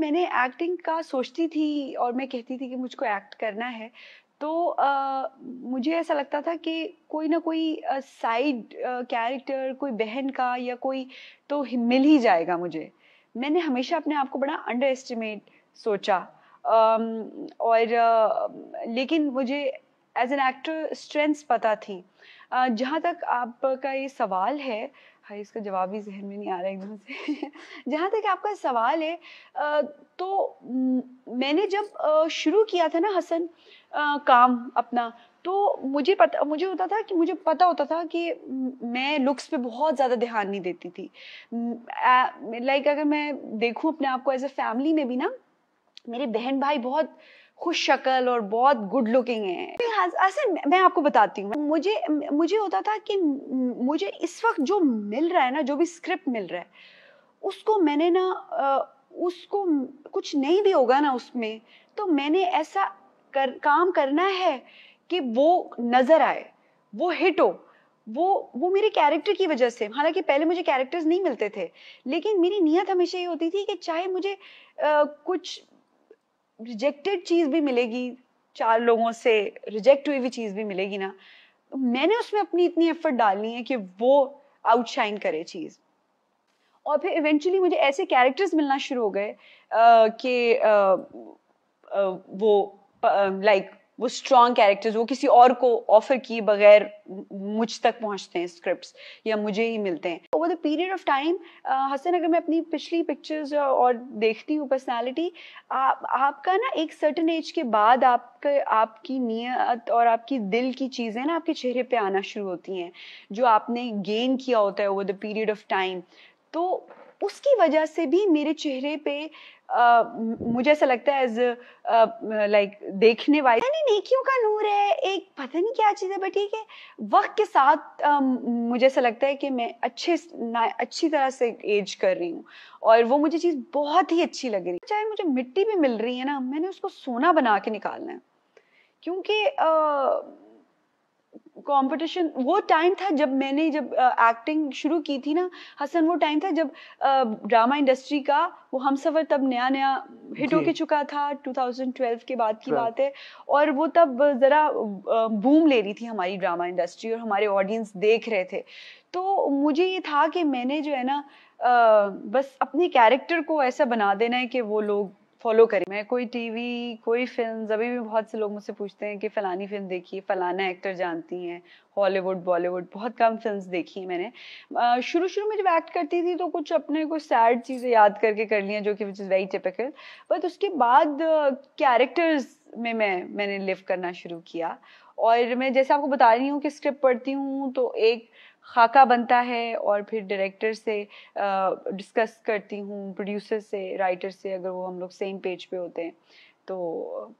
मैंने एक्टिंग का सोचती थी और मैं कहती थी कि मुझको एक्ट करना है तो आ, मुझे ऐसा लगता था कि कोई ना कोई साइड कैरेक्टर कोई बहन का या कोई तो मिल ही जाएगा मुझे मैंने हमेशा अपने आप को बड़ा अंडर एस्टिमेट सोचा आ, और आ, लेकिन मुझे एज एन एक्टर स्ट्रेंथ्स पता थी जहाँ तक आपका ये सवाल है हाई इसका जवाब भी जहन में नहीं आ रहा एकदम से जहाँ तक आपका सवाल है तो मैंने जब शुरू किया था ना हसन काम अपना तो मुझे पता मुझे होता था कि मुझे पता होता था कि मैं लुक्स पे बहुत ज़्यादा ध्यान नहीं देती थी लाइक अगर मैं देखूँ अपने आप को एज अ फैमिली में भी ना मेरे बहन भाई बहुत खुश शक्ल और बहुत गुड लुकिंग है ऐसे मैं आपको बताती हूँ मुझे मुझे होता था कि मुझे इस वक्त जो मिल रहा है ना जो भी स्क्रिप्ट मिल रहा है उसको मैंने ना उसको कुछ नहीं भी होगा ना उसमें तो मैंने ऐसा कर काम करना है कि वो नज़र आए वो हिट हो वो वो मेरे कैरेक्टर की वजह से हालांकि पहले मुझे कैरेक्टर्स नहीं मिलते थे लेकिन मेरी नियत हमेशा ये होती थी कि चाहे मुझे आ, कुछ रिजेक्टेड चीज़ भी मिलेगी चार लोगों से रिजेक्ट हुई हुई चीज़ भी मिलेगी ना तो मैंने उसमें अपनी इतनी एफर्ट डालनी है कि वो आउटशाइन करे चीज़ और फिर इवेंचुअली मुझे ऐसे कैरेक्टर्स मिलना शुरू हो गए कि वो लाइक वो स्ट्रॉन्ग कैरेक्टर्स वो किसी और को ऑफर किए बगैर मुझ तक पहुंचते हैं स्क्रिप्ट्स या मुझे ही मिलते हैं over the period of time Hasan अगर मैं अपनी पिछली पिक्चर्स और देखती हूँ पर्सनालिटी आपका ना एक सर्टन एज के बाद आपके आपकी नीयत और आपकी दिल की चीज़ें ना आपके चेहरे पे आना शुरू होती हैं जो आपने गेन किया होता है over the period of time तो उसकी वजह से भी मेरे चेहरे पे Uh, मुझे ऐसा लगता है एज लाइक देखने वाले नहीं नेकियों का नूर है एक पता नहीं क्या चीज़ है बट ठीक है वक्त के साथ uh, मुझे ऐसा लगता है कि मैं अच्छे ना अच्छी तरह से एज कर रही हूँ और वो मुझे चीज़ बहुत ही अच्छी लग रही है चाहे मुझे मिट्टी भी मिल रही है ना मैंने उसको सोना बना के निकालना है क्योंकि uh, कंपटीशन वो टाइम था जब मैंने जब एक्टिंग शुरू की थी ना हसन वो टाइम था जब ड्रामा इंडस्ट्री का वो हम सफ़र तब नया नया हिट होके चुका था 2012 के बाद की बात है और वो तब ज़रा बूम ले रही थी हमारी ड्रामा इंडस्ट्री और हमारे ऑडियंस देख रहे थे तो मुझे ये था कि मैंने जो है ना बस अपने कैरेक्टर को ऐसा बना देना है कि वो लोग फॉलो करें मैं कोई टीवी कोई फिल्म अभी भी बहुत से लोग मुझसे पूछते हैं कि फ़लानी फिल्म देखी फ़लाना एक्टर जानती हैं हॉलीवुड बॉलीवुड बहुत कम फिल्म्स देखी मैंने शुरू शुरू में जब एक्ट करती थी तो कुछ अपने कुछ सैड चीज़ें याद करके कर लिया जो कि which is very typical but उसके बाद कैरेक्टर्स में मैं मैंने लिव करना शुरू किया और मैं जैसे आपको बता रही हूँ कि स्क्रिप्ट पढ़ती हूँ तो एक खाका बनता है और फिर डायरेक्टर से डिस्कस करती हूँ प्रोड्यूसर से राइटर से अगर वो हम लोग सेम पेज पे होते हैं तो